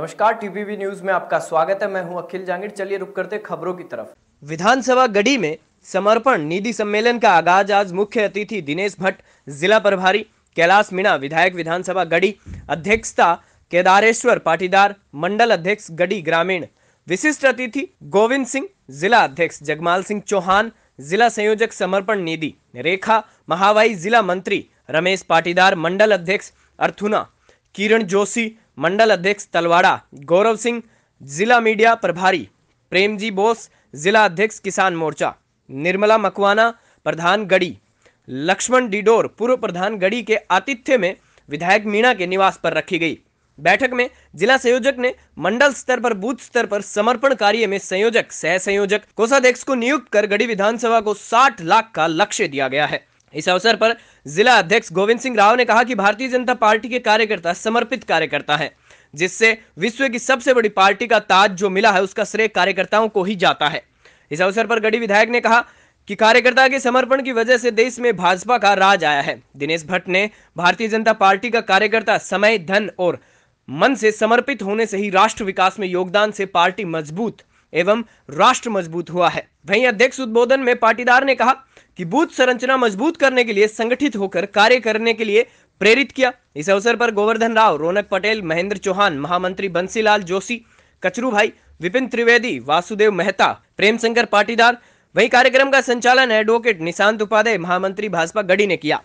नमस्कार टीवीवी न्यूज में आपका स्वागत है मैं हूं अखिल जांगिड़ चलिए रुक करते खबरों की तरफ विधानसभा गढ़ी में समर्पण निधि सम्मेलन का आगाज आज मुख्य अतिथि दिनेश भट्ट जिला प्रभारी कैलाश मीणा विधायक विधानसभा गढ़ी अध्यक्षता केदारेश्वर पाटीदार मंडल अध्यक्ष गढ़ी ग्रामीण विशिष्ट अतिथि गोविंद सिंह जिला अध्यक्ष जगमाल सिंह चौहान जिला संयोजक समर्पण निधि रेखा महावाई जिला मंत्री रमेश पाटीदार मंडल अध्यक्ष अर्थुना किरण जोशी मंडल अध्यक्ष तलवाड़ा गौरव सिंह जिला मीडिया प्रभारी प्रेमजी बोस जिला अध्यक्ष किसान मोर्चा निर्मला मकवाना प्रधान गढ़ी लक्ष्मण डिडोर पूर्व प्रधान गढ़ी के आतिथ्य में विधायक मीणा के निवास पर रखी गई बैठक में जिला संयोजक ने मंडल स्तर पर बूथ स्तर पर समर्पण कार्य में संयोजक सह संयोजक कोषाध्यक्ष को नियुक्त कर गढ़ी विधानसभा को 60 लाख का लक्ष्य दिया गया है इस अवसर पर जिला अध्यक्ष गोविंद सिंह राव ने कहा कि भारतीय जनता पार्टी के कार्यकर्ता समर्पित कार्यकर्ता है जिससे विश्व की सबसे बड़ी पार्टी का ताज जो मिला है उसका श्रेय कार्यकर्ताओं को ही जाता है इस अवसर पर गढ़ी विधायक ने कहा कि कार्यकर्ता के समर्पण की वजह से देश में भाजपा का राज आया है दिनेश भट्ट ने भारतीय जनता पार्टी का कार्यकर्ता समय धन और मन से समर्पित होने से ही राष्ट्र विकास में योगदान से पार्टी मजबूत एवं राष्ट्र मजबूत हुआ है वहीं अध्यक्ष उद्बोधन में पाटीदार ने कहा कि बूथ संरचना मजबूत करने के लिए संगठित होकर कार्य करने के लिए प्रेरित किया इस अवसर पर गोवर्धन राव रौनक पटेल महेंद्र चौहान महामंत्री बंसीलाल जोशी कचरू भाई विपिन त्रिवेदी वासुदेव मेहता प्रेम शंकर पाटीदार वहीं कार्यक्रम का संचालन एडवोकेट निशांत उपाध्याय महामंत्री भाजपा गढ़ी ने किया